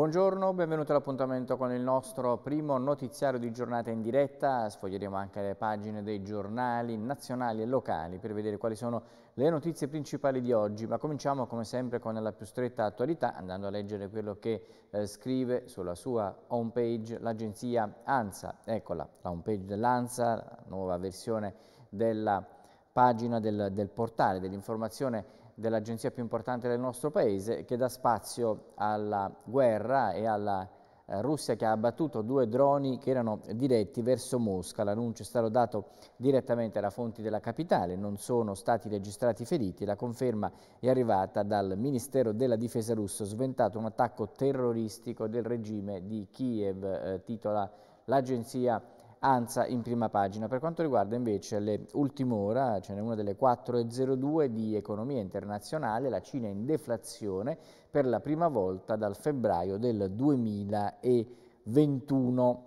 Buongiorno, benvenuti all'appuntamento con il nostro primo notiziario di giornata in diretta. Sfoglieremo anche le pagine dei giornali nazionali e locali per vedere quali sono le notizie principali di oggi, ma cominciamo come sempre con la più stretta attualità andando a leggere quello che eh, scrive sulla sua homepage l'agenzia ANSA. Eccola, la homepage dell'ANSA, nuova versione della pagina del, del portale dell'informazione dell'agenzia più importante del nostro paese che dà spazio alla guerra e alla eh, Russia che ha abbattuto due droni che erano diretti verso Mosca. L'annuncio è stato dato direttamente alla fonti della capitale, non sono stati registrati feriti. La conferma è arrivata dal Ministero della Difesa russo, sventato un attacco terroristico del regime di Kiev, eh, titola l'agenzia ANSA in prima pagina. Per quanto riguarda invece le ultime ora, ce n'è una delle 4.02 di economia internazionale, la Cina in deflazione per la prima volta dal febbraio del 2021.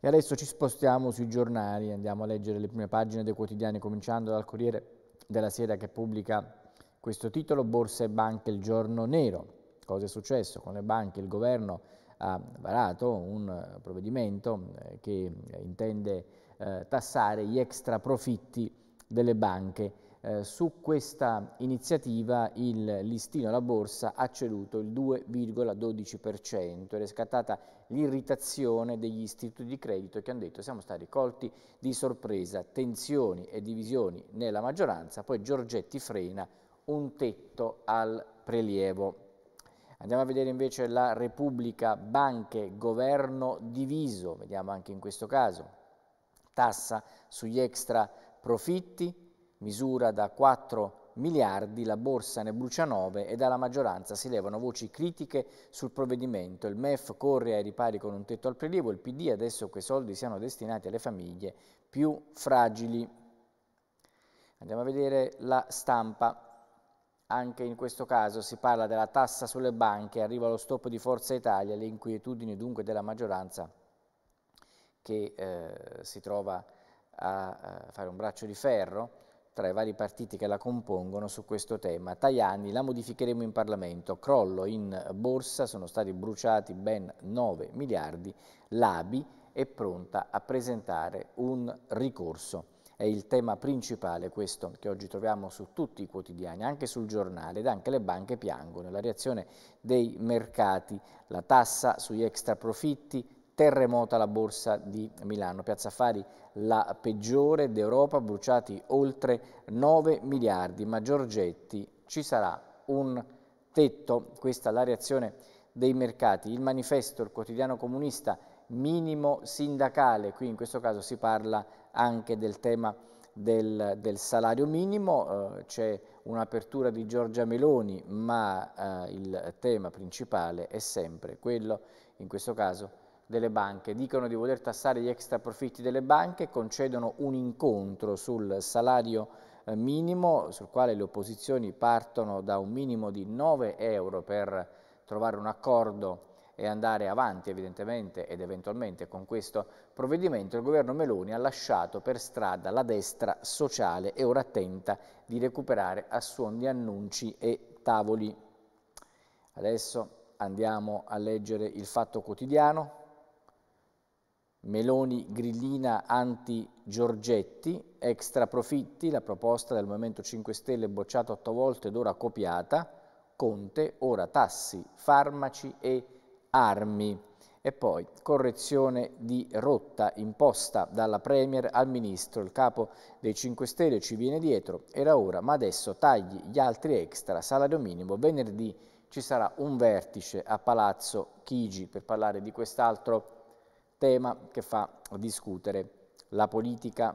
E adesso ci spostiamo sui giornali, andiamo a leggere le prime pagine dei quotidiani, cominciando dal Corriere della Sera che pubblica questo titolo, Borsa e Banche il giorno nero. Cosa è successo con le banche? Il governo ha varato un eh, provvedimento eh, che eh, intende tassare gli extra profitti delle banche. su questa iniziativa il listino alla borsa ha ceduto il 2,12% ed è scattata l'irritazione degli istituti di credito che hanno detto siamo stati colti di sorpresa, tensioni e divisioni nella maggioranza, poi Giorgetti frena un tetto al prelievo. Andiamo a vedere invece la Repubblica banche, governo diviso, vediamo anche in questo caso, tassa sugli extra profitti, misura da 4 miliardi, la borsa ne brucia 9 e dalla maggioranza si levano voci critiche sul provvedimento. Il MEF corre ai ripari con un tetto al prelievo, il PD adesso quei soldi siano destinati alle famiglie più fragili. Andiamo a vedere la stampa. Anche in questo caso si parla della tassa sulle banche, arriva lo stop di Forza Italia, le inquietudini dunque della maggioranza che eh, si trova a, a eh, fare un braccio di ferro tra i vari partiti che la compongono su questo tema. Tajani, la modificheremo in Parlamento, crollo in borsa, sono stati bruciati ben 9 miliardi, l'ABI è pronta a presentare un ricorso è il tema principale questo che oggi troviamo su tutti i quotidiani, anche sul giornale ed anche le banche piangono, la reazione dei mercati, la tassa sugli extra profitti, terremota la borsa di Milano, Piazza Fari la peggiore d'Europa, bruciati oltre 9 miliardi, ma Giorgetti ci sarà un tetto, questa è la reazione dei mercati, il manifesto, il quotidiano comunista minimo sindacale, qui in questo caso si parla di anche del tema del, del salario minimo, eh, c'è un'apertura di Giorgia Meloni, ma eh, il tema principale è sempre quello, in questo caso, delle banche. Dicono di voler tassare gli extra profitti delle banche, concedono un incontro sul salario eh, minimo, sul quale le opposizioni partono da un minimo di 9 euro per trovare un accordo e andare avanti evidentemente ed eventualmente con questo provvedimento, il governo Meloni ha lasciato per strada la destra sociale e ora tenta di recuperare a suon di annunci e tavoli. Adesso andiamo a leggere il Fatto Quotidiano, Meloni grillina anti-Giorgetti, extra profitti, la proposta del Movimento 5 Stelle bocciata otto volte ed ora copiata, Conte, ora tassi, farmaci e armi. E poi correzione di rotta imposta dalla Premier al Ministro. Il capo dei 5 Stelle ci viene dietro, era ora, ma adesso tagli gli altri extra, salario minimo. Venerdì ci sarà un vertice a Palazzo Chigi per parlare di quest'altro tema che fa discutere la politica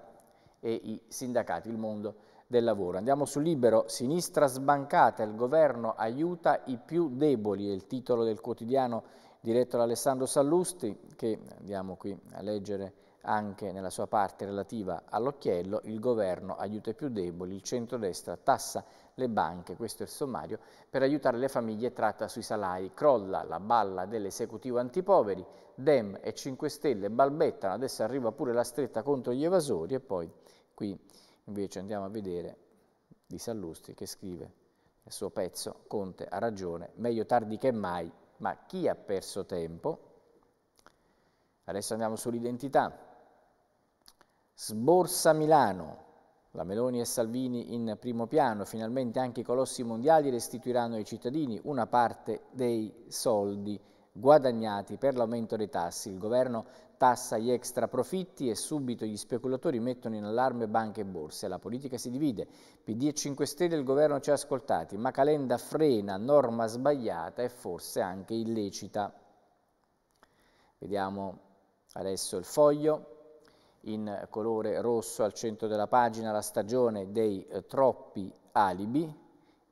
e i sindacati, il mondo del lavoro. Andiamo su Libero, sinistra sbancata, il governo aiuta i più deboli, è il titolo del quotidiano diretto da Alessandro Sallusti, che andiamo qui a leggere anche nella sua parte relativa all'occhiello, il governo aiuta i più deboli, il centrodestra tassa le banche, questo è il sommario, per aiutare le famiglie tratta sui salari, crolla la balla dell'esecutivo antipoveri, Dem e 5 Stelle balbettano, adesso arriva pure la stretta contro gli evasori e poi qui Invece andiamo a vedere di Sallusti che scrive nel suo pezzo, Conte ha ragione, meglio tardi che mai, ma chi ha perso tempo? Adesso andiamo sull'identità. Sborsa Milano, la Meloni e Salvini in primo piano, finalmente anche i colossi mondiali restituiranno ai cittadini una parte dei soldi guadagnati per l'aumento dei tassi. Il governo tassa gli extra profitti e subito gli speculatori mettono in allarme banche e borse. La politica si divide. PD e 5 Stelle il governo ci ha ascoltati, ma Calenda frena norma sbagliata e forse anche illecita. Vediamo adesso il foglio in colore rosso al centro della pagina la stagione dei eh, troppi alibi,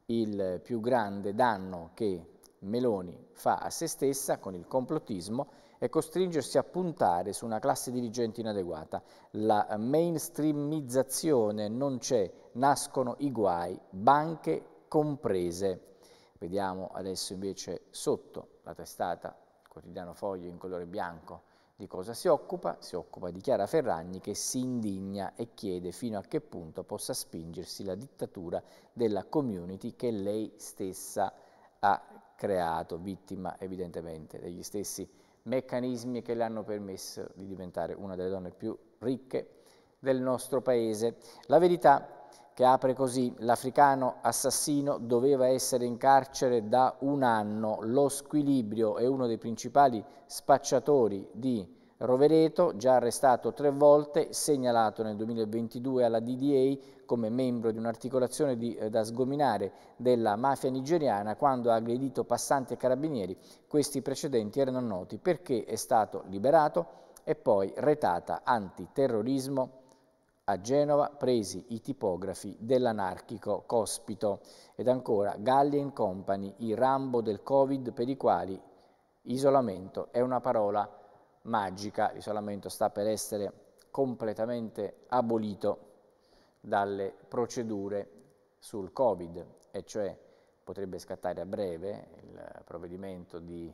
il più grande danno che Meloni fa a se stessa con il complottismo e costringersi a puntare su una classe dirigente inadeguata. La mainstreamizzazione non c'è, nascono i guai, banche comprese. Vediamo adesso invece sotto la testata quotidiano foglio in colore bianco di cosa si occupa, si occupa di Chiara Ferragni che si indigna e chiede fino a che punto possa spingersi la dittatura della community che lei stessa ha creato, vittima evidentemente degli stessi meccanismi che le hanno permesso di diventare una delle donne più ricche del nostro paese. La verità che apre così, l'africano assassino doveva essere in carcere da un anno, lo squilibrio è uno dei principali spacciatori di Rovereto, già arrestato tre volte, segnalato nel 2022 alla DDA come membro di un'articolazione eh, da sgominare della mafia nigeriana quando ha aggredito passanti e carabinieri, questi precedenti erano noti perché è stato liberato e poi retata antiterrorismo a Genova presi i tipografi dell'anarchico Cospito ed ancora Galli Company, i Rambo del Covid per i quali isolamento è una parola magica, l'isolamento sta per essere completamente abolito dalle procedure sul Covid, e cioè potrebbe scattare a breve il provvedimento di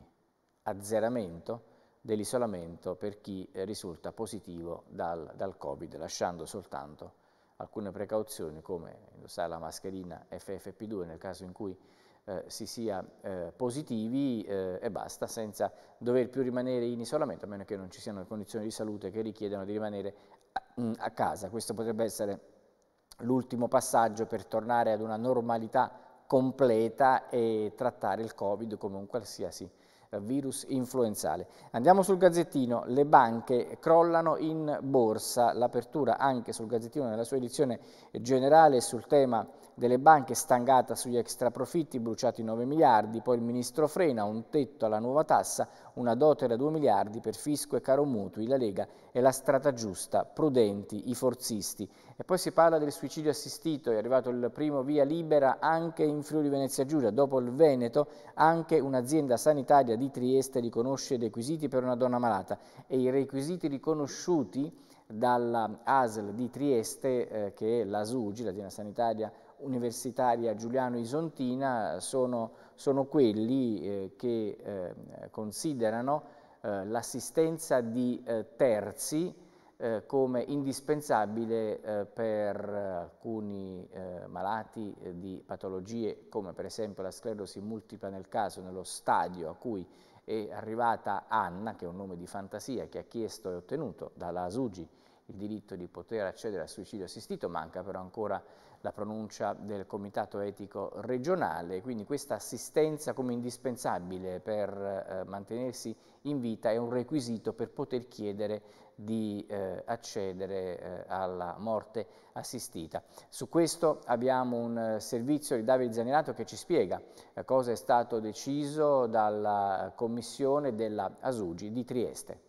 azzeramento dell'isolamento per chi risulta positivo dal, dal Covid, lasciando soltanto alcune precauzioni come indossare la mascherina FFP2 nel caso in cui eh, si sia eh, positivi eh, e basta, senza dover più rimanere in isolamento, a meno che non ci siano condizioni di salute che richiedano di rimanere a, mm, a casa. Questo potrebbe essere l'ultimo passaggio per tornare ad una normalità completa e trattare il Covid come un qualsiasi eh, virus influenzale. Andiamo sul gazzettino, le banche crollano in borsa, l'apertura anche sul gazzettino nella sua edizione generale sul tema delle banche stangata sugli extra profitti, bruciati 9 miliardi, poi il ministro frena un tetto alla nuova tassa, una dote da 2 miliardi per fisco e caro mutui, la Lega è la strada giusta, prudenti, i forzisti. E poi si parla del suicidio assistito, è arrivato il primo via libera anche in Friuli Venezia Giulia, dopo il Veneto anche un'azienda sanitaria di Trieste riconosce i requisiti per una donna malata e i requisiti riconosciuti dalla ASL di Trieste, eh, che è la SUGI, l'azienda sanitaria universitaria Giuliano-Isontina sono, sono quelli eh, che eh, considerano eh, l'assistenza di terzi come indispensabile per alcuni malati di patologie come per esempio la sclerosi multipla nel caso nello stadio a cui è arrivata Anna, che è un nome di fantasia che ha chiesto e ottenuto dalla Asugi il diritto di poter accedere al suicidio assistito, manca però ancora la pronuncia del Comitato Etico Regionale, quindi questa assistenza come indispensabile per eh, mantenersi in vita è un requisito per poter chiedere di eh, accedere eh, alla morte assistita. Su questo abbiamo un eh, servizio di Davide Zanirato che ci spiega eh, cosa è stato deciso dalla eh, Commissione della Asugi di Trieste.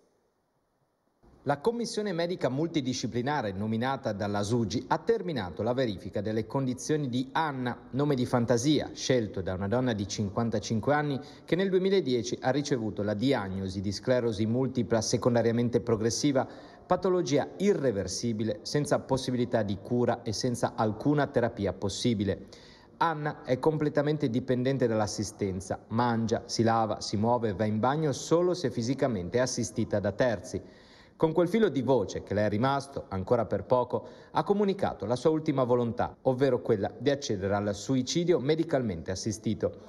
La commissione medica multidisciplinare nominata dalla Sugi ha terminato la verifica delle condizioni di Anna, nome di fantasia scelto da una donna di 55 anni che nel 2010 ha ricevuto la diagnosi di sclerosi multipla secondariamente progressiva, patologia irreversibile senza possibilità di cura e senza alcuna terapia possibile. Anna è completamente dipendente dall'assistenza, mangia, si lava, si muove e va in bagno solo se fisicamente assistita da terzi. Con quel filo di voce che le è rimasto, ancora per poco, ha comunicato la sua ultima volontà, ovvero quella di accedere al suicidio medicalmente assistito.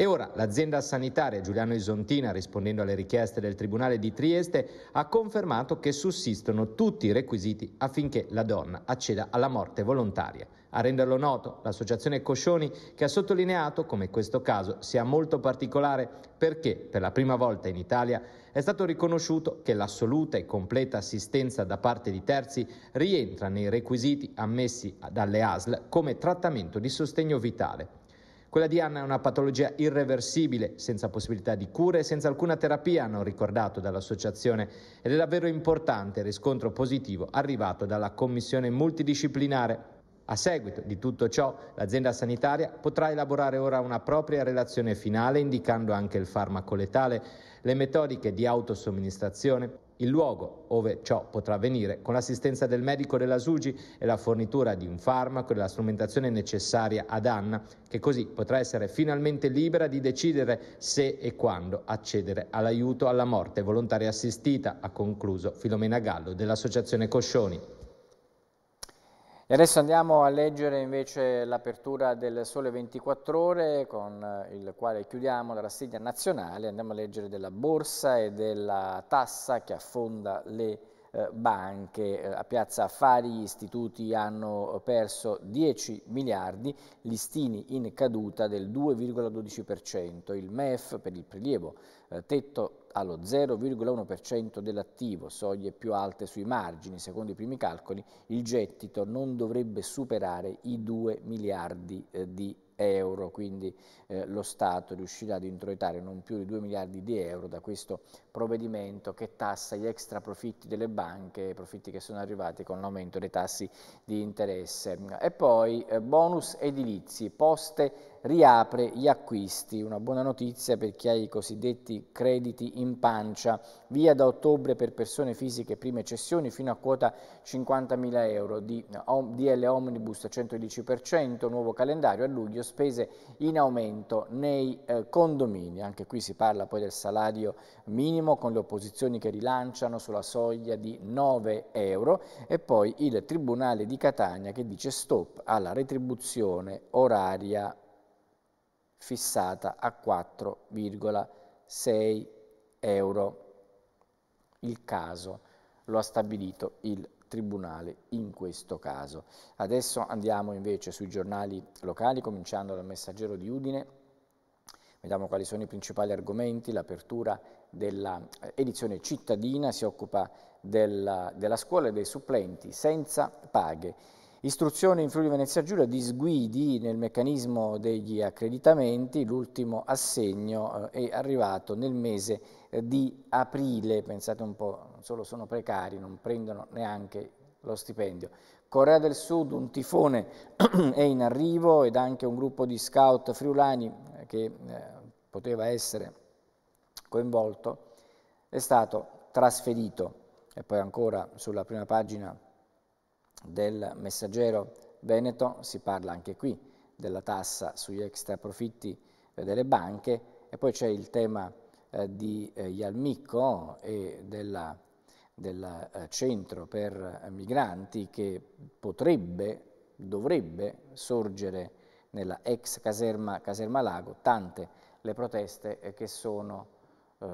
E ora l'azienda sanitaria Giuliano Isontina, rispondendo alle richieste del Tribunale di Trieste, ha confermato che sussistono tutti i requisiti affinché la donna acceda alla morte volontaria. A renderlo noto l'associazione Coscioni che ha sottolineato come questo caso sia molto particolare perché per la prima volta in Italia è stato riconosciuto che l'assoluta e completa assistenza da parte di terzi rientra nei requisiti ammessi dalle ASL come trattamento di sostegno vitale. Quella di Anna è una patologia irreversibile, senza possibilità di cure e senza alcuna terapia, hanno ricordato dall'associazione, ed è davvero importante il riscontro positivo arrivato dalla commissione multidisciplinare a seguito di tutto ciò, l'azienda sanitaria potrà elaborare ora una propria relazione finale indicando anche il farmaco letale, le metodiche di autosomministrazione, il luogo dove ciò potrà avvenire, con l'assistenza del medico della SUGI e la fornitura di un farmaco e della strumentazione necessaria ad Anna, che così potrà essere finalmente libera di decidere se e quando accedere all'aiuto alla morte volontaria assistita, ha concluso Filomena Gallo dell'Associazione Coscioni. E adesso andiamo a leggere invece l'apertura del Sole 24 Ore con eh, il quale chiudiamo la rassegna nazionale, andiamo a leggere della borsa e della tassa che affonda le eh, banche, eh, a Piazza Affari gli istituti hanno perso 10 miliardi, listini in caduta del 2,12%, il MEF per il prelievo eh, tetto allo 0,1% dell'attivo, soglie più alte sui margini, secondo i primi calcoli il gettito non dovrebbe superare i 2 miliardi di euro euro, quindi eh, lo Stato riuscirà ad introitare non più di 2 miliardi di euro da questo provvedimento che tassa gli extra profitti delle banche, profitti che sono arrivati con l'aumento dei tassi di interesse. E poi eh, bonus edilizi, poste riapre gli acquisti, una buona notizia per chi ha i cosiddetti crediti in pancia, via da ottobre per persone fisiche prime cessioni fino a quota 50.000 euro, di DL Omnibus 110%, nuovo calendario a luglio, spese in aumento nei eh, condomini, anche qui si parla poi del salario minimo con le opposizioni che rilanciano sulla soglia di 9 euro e poi il Tribunale di Catania che dice stop alla retribuzione oraria fissata a 4,6 euro. Il caso lo ha stabilito il Tribunale in questo caso. Adesso andiamo invece sui giornali locali, cominciando dal Messaggero di Udine. Vediamo quali sono i principali argomenti. L'apertura dell'edizione eh, cittadina si occupa della, della scuola e dei supplenti senza paghe Istruzione in Friuli Venezia Giulia, disguidi nel meccanismo degli accreditamenti, l'ultimo assegno eh, è arrivato nel mese eh, di aprile, pensate un po', solo sono precari, non prendono neanche lo stipendio. Corea del Sud, un tifone è in arrivo ed anche un gruppo di scout friulani eh, che eh, poteva essere coinvolto è stato trasferito. E poi ancora sulla prima pagina del messaggero Veneto si parla anche qui della tassa sugli extra profitti eh, delle banche e poi c'è il tema eh, di eh, Ialmicco e della, del eh, centro per eh, migranti che potrebbe, dovrebbe sorgere nella ex caserma, caserma Lago, tante le proteste eh, che sono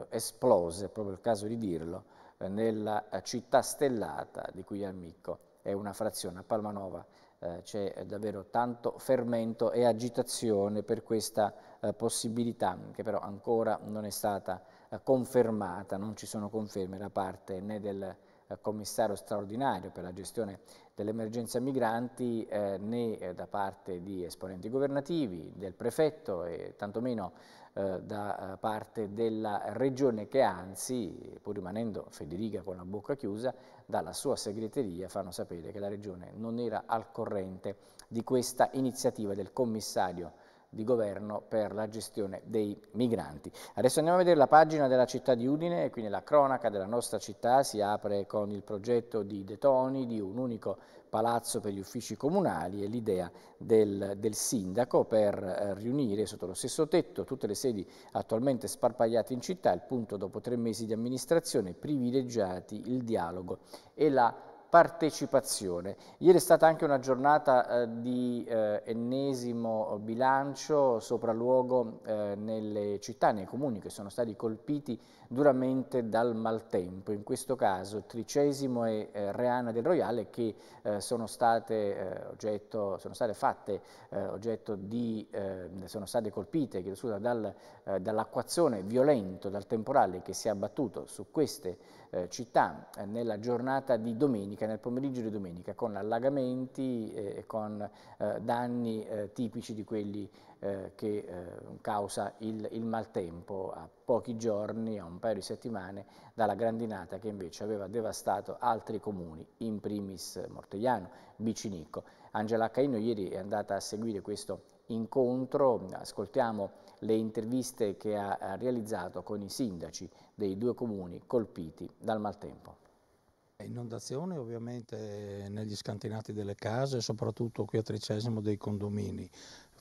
esplose, proprio il caso di dirlo, nella città stellata di cui Ialmicco è una frazione. A Palmanova eh, c'è davvero tanto fermento e agitazione per questa eh, possibilità che però ancora non è stata eh, confermata, non ci sono conferme da parte né del eh, commissario straordinario per la gestione dell'emergenza migranti eh, né eh, da parte di esponenti governativi, del prefetto e tantomeno eh, da eh, parte della regione che anzi, pur rimanendo Federica con la bocca chiusa, dalla sua segreteria fanno sapere che la regione non era al corrente di questa iniziativa del commissario di governo per la gestione dei migranti. Adesso andiamo a vedere la pagina della città di Udine, quindi la cronaca della nostra città si apre con il progetto di De Toni di un unico palazzo per gli uffici comunali e l'idea del, del, sindaco per eh, riunire sotto lo stesso tetto tutte le sedi attualmente sparpagliate in città, il punto dopo tre mesi di amministrazione privilegiati il dialogo e la partecipazione. Ieri è stata anche una giornata eh, di eh, ennesimo bilancio, sopralluogo eh, nelle città, nei comuni che sono stati colpiti duramente dal maltempo. In questo caso Tricesimo e eh, Reana del Royale che eh, sono, state, eh, oggetto, sono state fatte eh, oggetto di, eh, sono state colpite scusa, dal, dall'acquazzone violento, dal temporale che si è abbattuto su queste città nella giornata di domenica, nel pomeriggio di domenica, con allagamenti e con danni tipici di quelli eh, che eh, causa il, il, maltempo a pochi giorni, a un paio di settimane, dalla grandinata che invece aveva devastato altri comuni, in primis Mortegliano, Bicinicco. Angela Caino ieri è andata a seguire questo incontro, ascoltiamo le interviste che ha, ha realizzato con i sindaci dei due comuni colpiti dal maltempo. Inondazione ovviamente negli scantinati delle case, soprattutto qui a Tricesimo dei condomini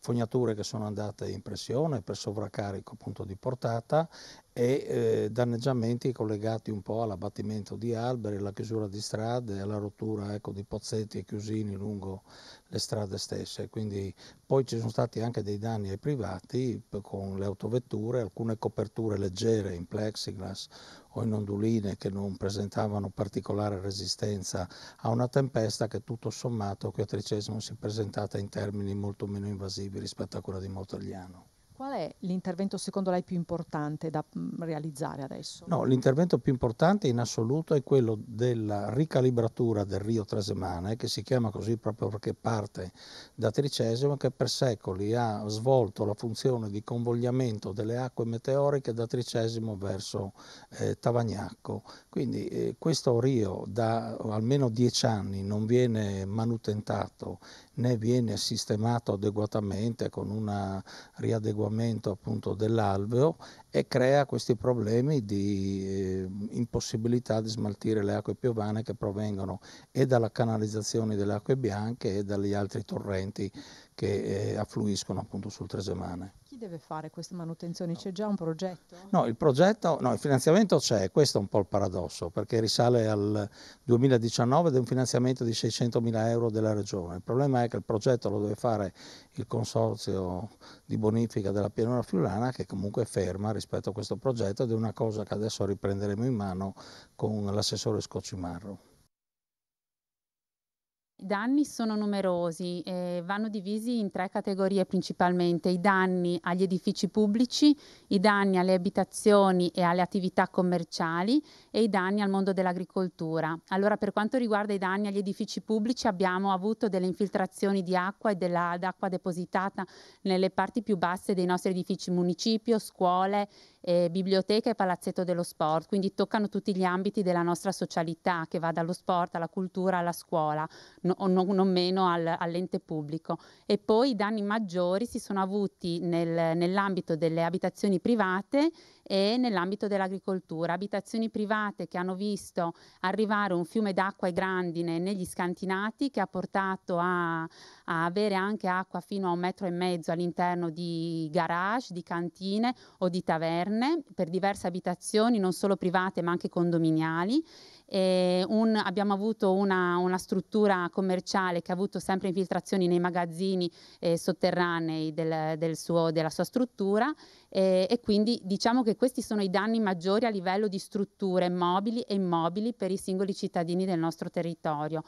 fognature che sono andate in pressione per sovraccarico appunto di portata e eh, danneggiamenti collegati un po' all'abbattimento di alberi, alla chiusura di strade, alla rottura ecco, di pozzetti e chiusini lungo le strade stesse, quindi poi ci sono stati anche dei danni ai privati con le autovetture, alcune coperture leggere in plexiglass o in onduline che non presentavano particolare resistenza a una tempesta che tutto sommato qui a Tricesimo si è presentata in termini molto meno invasivi rispetto a quella di Motogliano. Qual è l'intervento secondo lei più importante da mm, realizzare adesso? No, l'intervento più importante in assoluto è quello della ricalibratura del Rio Trasemane, che si chiama così proprio perché parte da Tricesimo, che per secoli ha svolto la funzione di convogliamento delle acque meteoriche da Tricesimo verso eh, Tavagnacco. Quindi eh, questo rio da eh, almeno dieci anni non viene manutentato né viene sistemato adeguatamente con una riadeguamento sfruttamento appunto dell'alveo e crea questi problemi di eh, impossibilità di smaltire le acque piovane che provengono e dalla canalizzazione delle acque bianche e dagli altri torrenti che eh, affluiscono appunto sul Tresemane deve fare queste manutenzioni? C'è già un progetto? No, il progetto, no, il finanziamento c'è, questo è un po' il paradosso, perché risale al 2019 ed è un finanziamento di 600 mila euro della Regione. Il problema è che il progetto lo deve fare il Consorzio di Bonifica della Pianura Friulana, che comunque è ferma rispetto a questo progetto ed è una cosa che adesso riprenderemo in mano con l'assessore Scocimarro. I danni sono numerosi e eh, vanno divisi in tre categorie principalmente, i danni agli edifici pubblici, i danni alle abitazioni e alle attività commerciali e i danni al mondo dell'agricoltura. Allora per quanto riguarda i danni agli edifici pubblici abbiamo avuto delle infiltrazioni di acqua e dell'acqua depositata nelle parti più basse dei nostri edifici municipio, scuole eh, biblioteca e palazzetto dello sport, quindi toccano tutti gli ambiti della nostra socialità che va dallo sport alla cultura alla scuola, no, no, non meno al, all'ente pubblico. E poi i danni maggiori si sono avuti nel, nell'ambito delle abitazioni private e nell'ambito dell'agricoltura. Abitazioni private che hanno visto arrivare un fiume d'acqua e grandine negli scantinati che ha portato a, a avere anche acqua fino a un metro e mezzo all'interno di garage, di cantine o di taverne per diverse abitazioni, non solo private ma anche condominiali. Un, abbiamo avuto una, una, struttura commerciale che ha avuto sempre infiltrazioni nei magazzini eh, sotterranei del, del suo, della sua struttura eh, e quindi diciamo che questi sono i danni maggiori a livello di strutture mobili e immobili per i singoli cittadini del nostro territorio.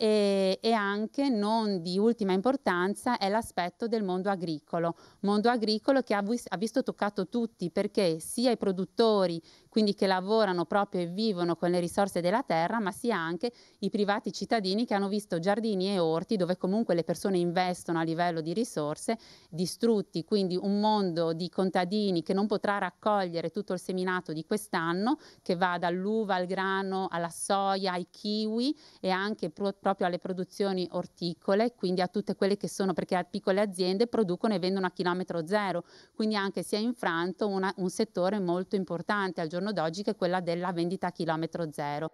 E, e, anche non di ultima importanza è l'aspetto del mondo agricolo, mondo agricolo che ha, ha, visto toccato tutti perché sia i produttori, quindi che lavorano proprio e vivono con le risorse della terra, ma sia anche i privati cittadini che hanno visto giardini e orti dove comunque le persone investono a livello di risorse distrutti, quindi un mondo di contadini contadini che non potrà raccogliere tutto il seminato di quest'anno, che va dall'uva al grano, alla soia, ai kiwi e anche pro proprio alle produzioni orticole, quindi a tutte quelle che sono, perché piccole aziende producono e vendono a chilometro zero, quindi anche si è infranto una, un settore molto importante al giorno d'oggi che è quella della vendita a chilometro zero.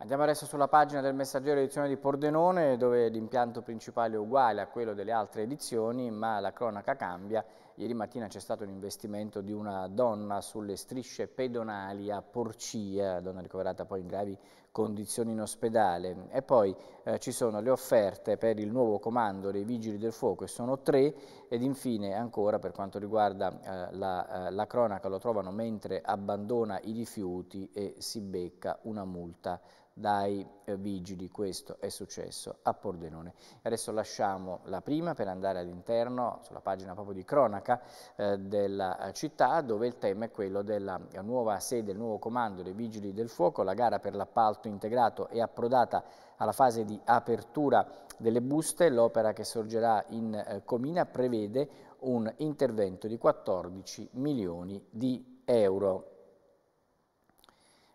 Andiamo adesso sulla pagina del Messaggero edizione di Pordenone dove l'impianto principale è uguale a quello delle altre edizioni ma la cronaca cambia Ieri mattina c'è stato un investimento di una donna sulle strisce pedonali a Porcia, donna ricoverata poi in gravi condizioni in ospedale. E poi eh, ci sono le offerte per il nuovo comando dei Vigili del Fuoco, e sono tre, ed infine ancora per quanto riguarda eh, la, eh, la cronaca lo trovano mentre abbandona i rifiuti e si becca una multa dai eh, vigili. Questo è successo a Pordenone. Adesso lasciamo la prima per andare all'interno, sulla pagina proprio di cronaca eh, della eh, città, dove il tema è quello della eh, nuova sede, il nuovo comando dei vigili del fuoco. La gara per l'appalto integrato è approdata alla fase di apertura delle buste. L'opera che sorgerà in eh, Comina prevede un intervento di 14 milioni di euro.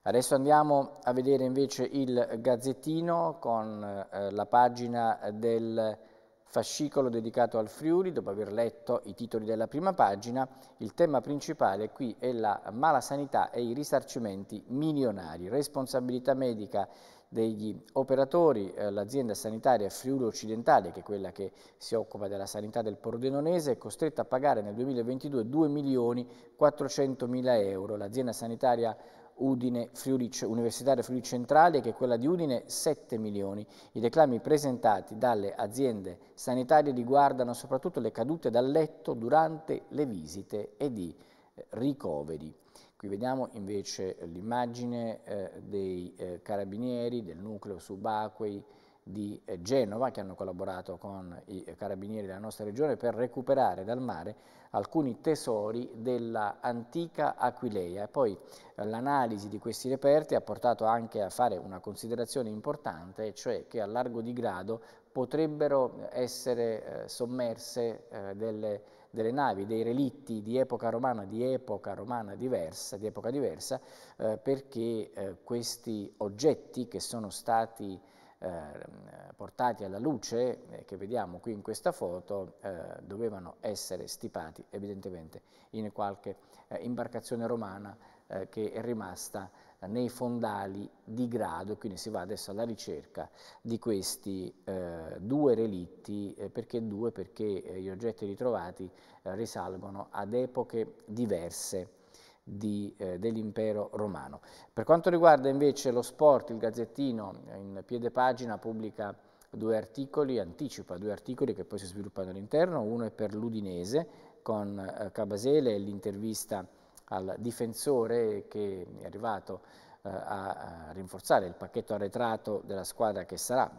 Adesso andiamo a vedere invece il gazzettino con eh, la pagina del fascicolo dedicato al Friuli, dopo aver letto i titoli della prima pagina, il tema principale qui è la mala sanità e i risarcimenti milionari, responsabilità medica degli operatori, eh, l'azienda sanitaria Friuli Occidentale, che è quella che si occupa della sanità del Pordenonese, è costretta a pagare nel 2022 2 milioni 400 mila euro. L'azienda sanitaria Udine Friuli, Universitaria Friuli Centrale che è quella di Udine 7 milioni. I reclami presentati dalle aziende sanitarie riguardano soprattutto le cadute dal letto durante le visite e i eh, ricoveri. Qui vediamo invece l'immagine eh, dei eh, carabinieri, del nucleo subacquei, di eh, Genova che hanno collaborato con i carabinieri della nostra regione per recuperare dal mare alcuni tesori dell'antica Aquileia. E poi eh, l'analisi di questi reperti ha portato anche a fare una considerazione importante, cioè che a largo di grado potrebbero essere eh, sommerse eh, delle, delle, navi, dei relitti di epoca romana, di epoca romana diversa, di epoca diversa eh, perché eh, questi oggetti che sono stati Ehm, portati alla luce, eh, che vediamo qui in questa foto, eh, dovevano essere stipati evidentemente in qualche eh, imbarcazione romana che è rimasta nei fondali di grado, quindi si va adesso alla ricerca di questi eh, due relitti, eh, perché due? Perché eh, gli oggetti ritrovati risalgono ad epoche diverse di, eh, dell'impero romano. Per quanto riguarda invece lo sport, il Gazzettino eh, in piede pagina pubblica due articoli, anticipa due articoli che poi si sviluppano all'interno, uno è per l'Udinese con eh, Cabasele e l'intervista al difensore che è arrivato eh, a, a rinforzare il pacchetto arretrato della squadra che sarà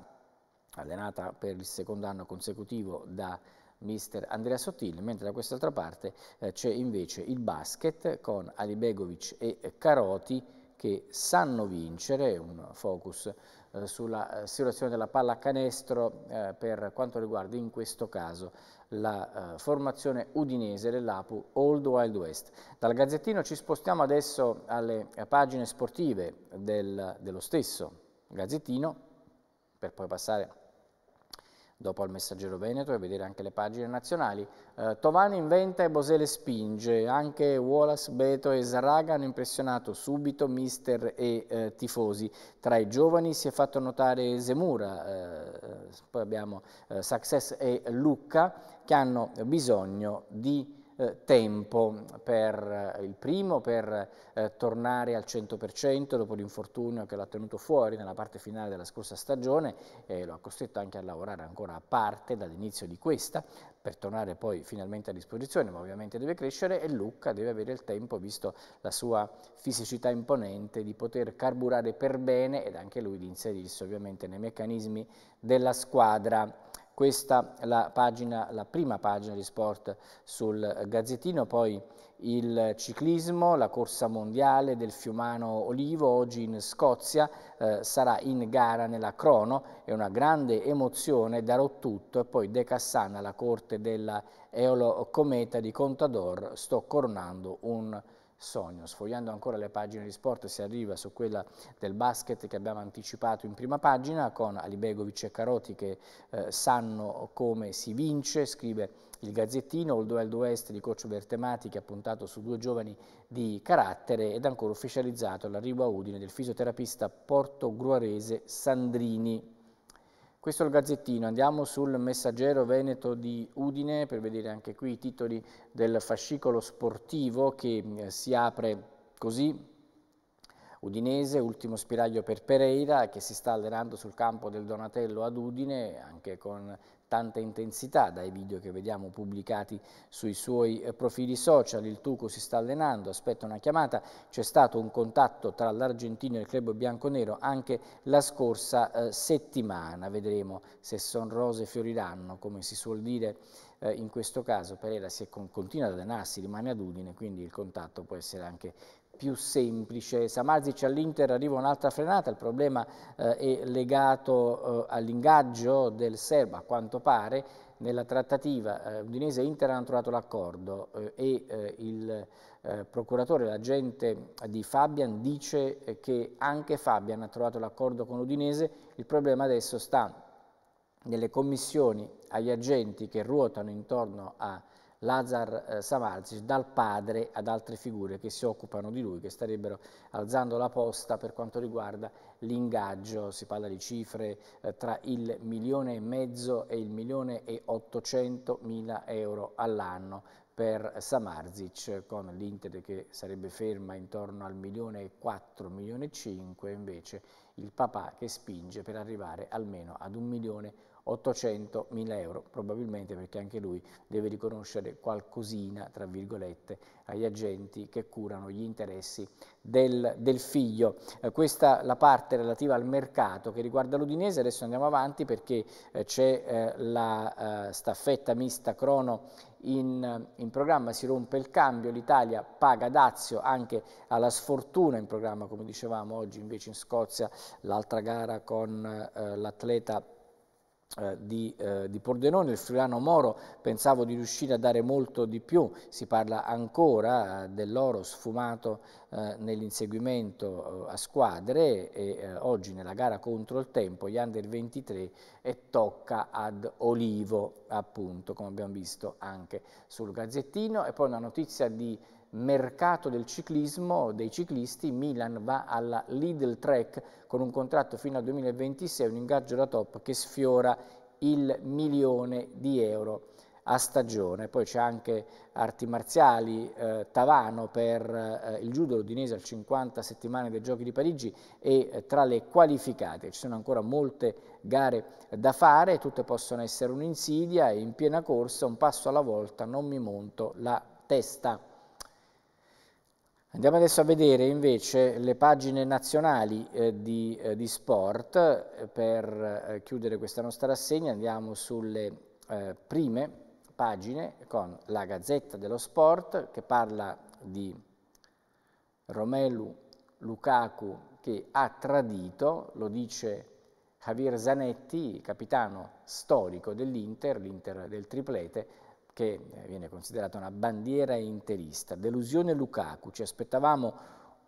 allenata per il secondo anno consecutivo da mister Andrea Sottili, mentre da quest'altra parte eh, c'è invece il basket con Alibegovic e Caroti che sanno vincere, un focus eh, sulla eh, situazione della pallacanestro eh, per quanto riguarda in questo caso la eh, formazione udinese dell'APU Old Wild West. Dal Gazzettino ci spostiamo adesso alle eh, pagine sportive del, dello stesso Gazzettino per poi passare a dopo al Messaggero Veneto e vedere anche le pagine nazionali. Eh, Tovani inventa e Bosele spinge, anche Wallace, Beto e Zaraga hanno impressionato subito mister e eh, tifosi. Tra i giovani si è fatto notare Zemura, eh, eh poi abbiamo eh, Success e Lucca che hanno bisogno di eh, tempo per eh, il primo, per eh, tornare al 100% dopo l'infortunio che l'ha tenuto fuori nella parte finale della scorsa stagione e lo ha costretto anche a lavorare ancora a parte dall'inizio di questa per tornare poi finalmente a disposizione, ma ovviamente deve crescere e Lucca deve avere il tempo, visto la sua fisicità imponente, di poter carburare per bene ed anche lui di inserirsi ovviamente nei meccanismi della squadra questa è la, pagina, la prima pagina di sport sul Gazzettino, poi il ciclismo, la corsa mondiale del Fiumano Olivo, oggi in Scozia, eh, sarà in gara nella crono, è una grande emozione darò tutto e poi De Cassana alla corte della Eolo Cometa di Contador, sto coronando un sogno. Sfogliando ancora le pagine di sport si arriva su quella del basket che abbiamo anticipato in prima pagina con Alibegovic e Caroti che eh, sanno come si vince, scrive il Gazzettino, il duel d'Oest di Coccio Bertemati che ha puntato su due giovani di carattere ed ancora ufficializzato l'arrivo a Udine del fisioterapista portogruarese Sandrini. Questo è il Gazzettino, andiamo sul Messaggero Veneto di Udine per vedere anche qui i titoli del fascicolo sportivo che eh, si apre così. Udinese, ultimo spiraglio per Pereira che si sta allenando sul campo del Donatello ad Udine anche con tanta intensità dai video che vediamo pubblicati sui suoi eh, profili social. Il Tuco si sta allenando, aspetta una chiamata, c'è stato un contatto tra l'Argentino e il club bianconero anche la scorsa eh, settimana. Vedremo se son rose fioriranno, come si suol dire eh, in questo caso. Pereira si è con, continua ad allenarsi, rimane ad Udine, quindi il contatto può essere anche più semplice. Samarzic all'Inter arriva un'altra frenata, il problema eh, è legato eh, all'ingaggio del serbo, a quanto pare, nella trattativa eh, Udinese e Inter hanno trovato l'accordo eh, e eh, il eh, procuratore, l'agente di Fabian, dice che anche Fabian ha trovato l'accordo con Udinese, il problema adesso sta nelle commissioni agli agenti che ruotano intorno a Lazar eh, Samarzic dal padre ad altre figure che si occupano di lui, che starebbero alzando la posta per quanto riguarda l'ingaggio, si parla di cifre eh, tra il milione e mezzo e il milione e ottocento mila euro all'anno per Samarzic con l'Inter che sarebbe ferma intorno al milione e quattro, milione e cinque, invece il papà che spinge per arrivare almeno ad un milione e 800.000 euro, probabilmente perché anche lui deve riconoscere qualcosina, tra virgolette, agli agenti che curano gli interessi del, del figlio. Eh, questa è la parte relativa al mercato che riguarda l'Udinese, adesso andiamo avanti perché eh, c'è eh, la eh, staffetta mista crono in, in, programma, si rompe il cambio, l'Italia paga dazio anche alla sfortuna in programma, come dicevamo oggi invece in Scozia, l'altra gara con eh, l'atleta eh, di, eh, di, Pordenone, il friulano Moro pensavo di riuscire a dare molto di più, si parla ancora eh, dell'oro sfumato eh, nell'inseguimento eh, a squadre e oggi nella gara contro il tempo gli under 23 e tocca ad Olivo appunto come abbiamo visto anche sul Gazzettino e poi una notizia di mercato del ciclismo, dei ciclisti, Milan va alla Lidl Trek con un contratto fino al 2026, un ingaggio da top che sfiora il milione di euro a stagione. Poi c'è anche arti marziali, eh, Tavano per eh, il judo udinese al 50 settimane dei Giochi di Parigi e eh, tra le qualificate ci sono ancora molte gare da fare, tutte possono essere un'insidia e in piena corsa, un passo alla volta, non mi monto la testa. Andiamo adesso a vedere invece le pagine nazionali eh, di, eh, di, sport. Eh, per eh, chiudere questa nostra rassegna andiamo sulle eh, prime pagine con la Gazzetta dello Sport che parla di Romelu Lukaku che ha tradito, lo dice Javier Zanetti, capitano storico dell'Inter, l'Inter del triplete, che eh, viene considerata una bandiera interista. Delusione Lukaku, ci aspettavamo,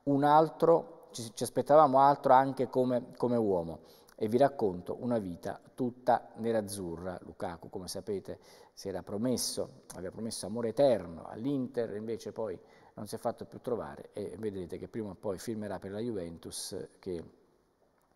un altro, ci, ci aspettavamo altro, anche come, come uomo. E vi racconto una vita tutta nerazzurra. Lukaku, come sapete, si era promesso, aveva promesso amore eterno all'Inter, invece poi non si è fatto più trovare e vedrete che prima o poi firmerà per la Juventus che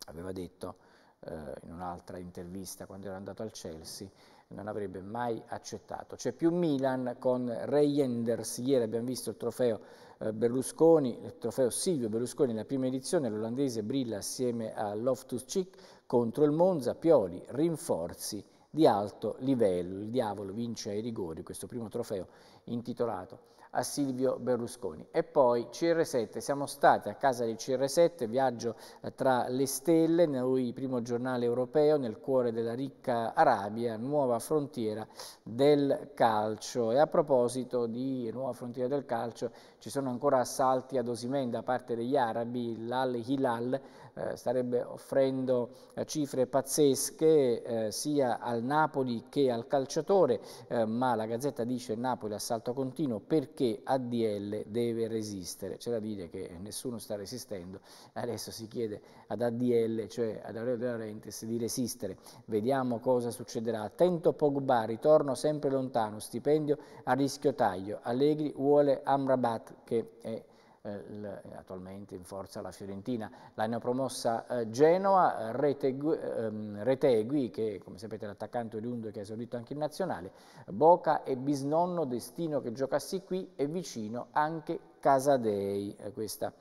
aveva detto eh, in un'altra intervista quando era andato al Chelsea non avrebbe mai accettato. C'è più Milan con Enders, ieri abbiamo visto il trofeo eh, Berlusconi, il trofeo Silvio Berlusconi nella prima edizione, l'olandese brilla assieme a Loftus Cic contro il Monza, Pioli, rinforzi di alto livello. Il diavolo vince ai rigori questo primo trofeo intitolato a Silvio Berlusconi. E poi CR7, siamo stati a casa del CR7, viaggio eh, tra le stelle, noi primo giornale europeo nel cuore della ricca Arabia, nuova frontiera del calcio. E a proposito di nuova frontiera del calcio, ci sono ancora assalti ad Osimen da parte degli arabi, l'Al-Hilal eh, starebbe offrendo eh, cifre pazzesche eh, sia al Napoli che al calciatore, eh, ma la Gazzetta dice Napoli assalto continuo perché ADL deve resistere. C'è da dire che nessuno sta resistendo, adesso si chiede ad ADL, cioè ad Aurelio De Laurentiis, di resistere. Vediamo cosa succederà. Attento Pogba, ritorno sempre lontano, stipendio a rischio taglio. Allegri vuole Amrabat che è eh, attualmente in forza la Fiorentina. L'hanno promossa eh, Genoa, Retegui, ehm, che come sapete è l'attaccante di oriundo che ha esordito anche in nazionale, Boca e Bisnonno, Destino che giocassi qui e vicino anche Casadei. Eh, questa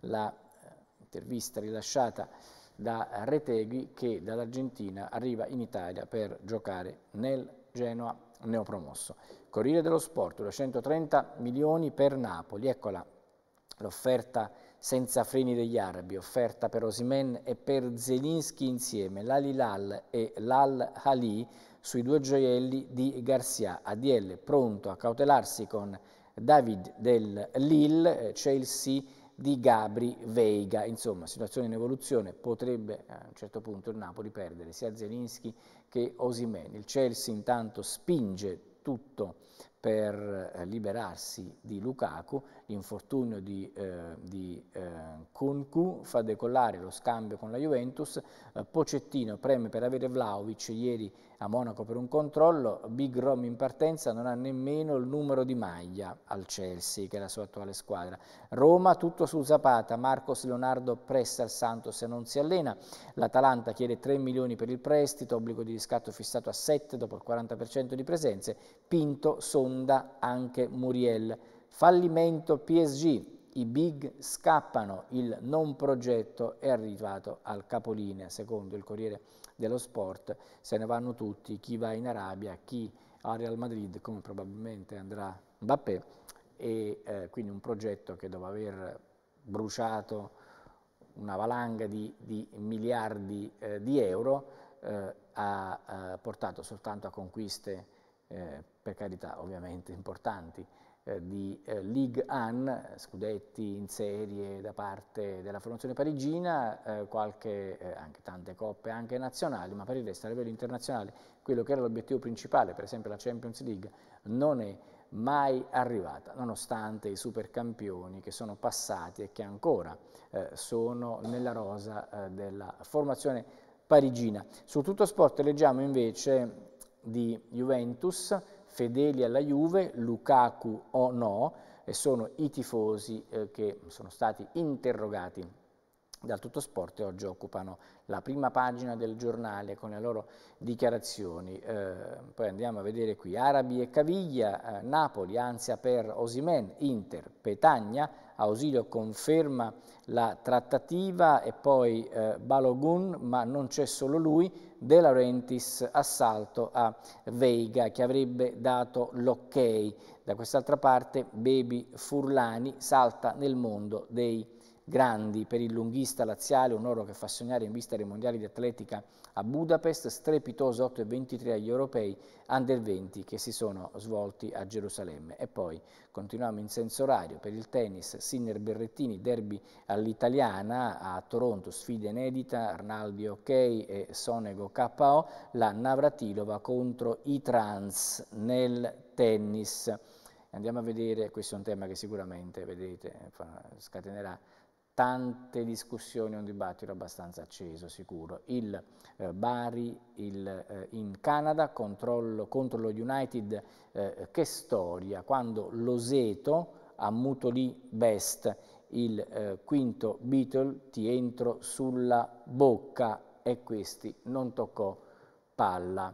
la eh, intervista rilasciata da Retegui che dall'Argentina arriva in Italia per giocare nel Genoa neopromosso. Corriere dello Sport, 230 milioni per Napoli, eccola l'offerta senza freni degli arabi, offerta per Osimen e per Zelinski insieme, l'Alilal e l'Al-Hali sui due gioielli di Garcia. ADL pronto a cautelarsi con David del Lille, eh, Chelsea di Gabri Veiga. Insomma, situazione in evoluzione, potrebbe a un certo punto il Napoli perdere sia Zelinski che Osimè. Il Chelsea intanto spinge tutto per eh, liberarsi di Lukaku, l'infortunio di, eh, di eh, Kunku fa decollare lo scambio con la Juventus, eh, Pocettino preme per avere Vlaovic ieri a Monaco per un controllo, Big Rom in partenza non ha nemmeno il numero di maglia al Chelsea che è la sua attuale squadra, Roma tutto su Zapata, Marcos Leonardo presta il Santos se non si allena, l'Atalanta chiede 3 milioni per il prestito, obbligo di riscatto fissato a 7 dopo il 40% di presenze, Pinto sono sfonda anche Muriel. Fallimento PSG, i big scappano, il non progetto è arrivato al capolinea, secondo il Corriere dello Sport, se ne vanno tutti, chi va in Arabia, chi al Real Madrid, come probabilmente andrà Mbappé, e eh, quindi un progetto che dopo aver bruciato una valanga di, di miliardi eh, di euro eh, ha portato soltanto a conquiste eh, per carità ovviamente importanti, eh, di eh, Ligue 1, scudetti in serie da parte della formazione parigina, eh, qualche, eh, anche tante coppe anche nazionali, ma per il resto a livello internazionale quello che era l'obiettivo principale, per esempio la Champions League, non è mai arrivata, nonostante i supercampioni che sono passati e che ancora eh, sono nella rosa eh, della formazione parigina. Su tutto sport leggiamo invece di Juventus, fedeli alla Juve, Lukaku o no, e sono i tifosi eh, che sono stati interrogati dal tutto sport e oggi occupano la prima pagina del giornale con le loro dichiarazioni. Eh, poi andiamo a vedere qui Arabi e Caviglia, eh, Napoli, ansia per Osimen, Inter, Petagna, Ausilio conferma la trattativa e poi eh, Balogun, ma non c'è solo lui, De Laurentiis assalto a Veiga che avrebbe dato l'ok. Da quest'altra parte Baby Furlani salta nel mondo dei grandi. Per il lunghista laziale un oro che fa sognare in vista dei mondiali di atletica a Budapest, strepitoso 8,23 agli europei under 20 che si sono svolti a Gerusalemme. E poi continuiamo in senso orario per il tennis, Sinner Berrettini, derby all'italiana a Toronto, sfida inedita, Arnaldi OK e Sonego KO, la Navratilova contro i trans nel tennis. Andiamo a vedere, questo è un tema che sicuramente vedrete, scatenerà tante discussioni, un dibattito abbastanza acceso, sicuro. Il eh, Bari il, eh, in Canada controllo, contro lo United, eh, eh che storia, quando Loseto ammutolì Best, il eh, quinto Beatle, ti entro sulla bocca e questi non toccò palla.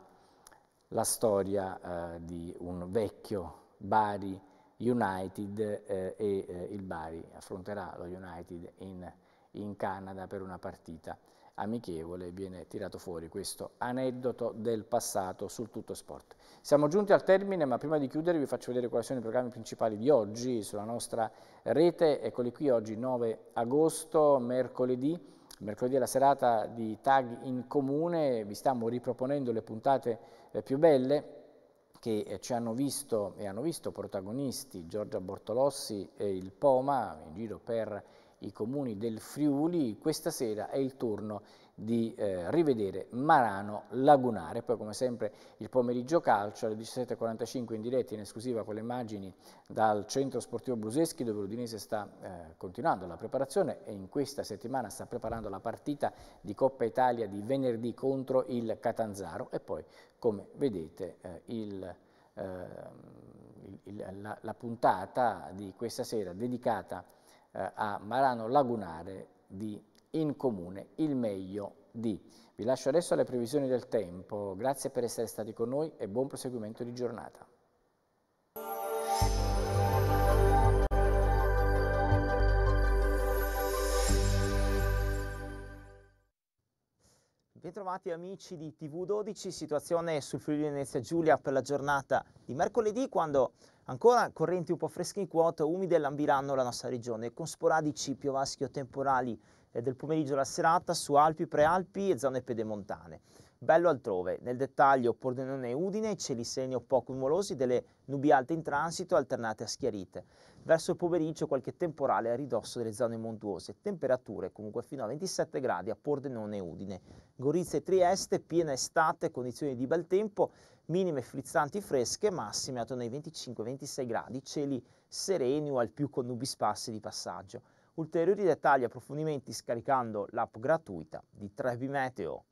La storia eh, di un vecchio Bari United eh, e eh, il Bari affronterà lo United in, in, Canada per una partita amichevole, viene tirato fuori questo aneddoto del passato sul tutto sport. Siamo giunti al termine, ma prima di chiudere vi faccio vedere quali sono i programmi principali di oggi sulla nostra rete, eccoli qui oggi 9 agosto, mercoledì, mercoledì è la serata di Tag in Comune, vi stiamo riproponendo le puntate eh, più belle, che eh, ci hanno visto e hanno visto protagonisti Giorgia Bortolossi e il Poma in giro per i comuni del Friuli, questa sera è il turno di eh, rivedere Marano Lagunare. Poi come sempre il pomeriggio calcio alle 17.45 in diretta in esclusiva con le immagini dal centro sportivo Bruseschi dove l'Udinese sta eh, continuando la preparazione e in questa settimana sta preparando la partita di Coppa Italia di venerdì contro il Catanzaro e poi come vedete eh, il ehm, la, la, puntata di questa sera dedicata eh, a Marano Lagunare di in comune il meglio di. Vi lascio adesso alle previsioni del tempo, grazie per essere stati con noi e buon proseguimento di giornata. Bentrovati amici di TV12, situazione sul Friuli Venezia Giulia per la giornata di mercoledì quando Ancora correnti un po' fresche in quota, umide, lambiranno la nostra regione, con sporadici piovaschi o temporali eh, del pomeriggio alla serata su Alpi, Prealpi e zone pedemontane. Bello altrove, nel dettaglio Pordenone e Udine, cieli segno poco nuvolosi, delle nubi alte in transito alternate a schiarite. Verso il pomeriggio qualche temporale a ridosso delle zone montuose, temperature comunque fino a 27 gradi a Pordenone e Udine. Gorizia e Trieste, piena estate, condizioni di bel tempo, minime frizzanti fresche, massime attorno ai 25-26 gradi, cieli sereni o al più con nubi sparse di passaggio. Ulteriori dettagli e approfondimenti scaricando l'app gratuita di Trebi Meteo.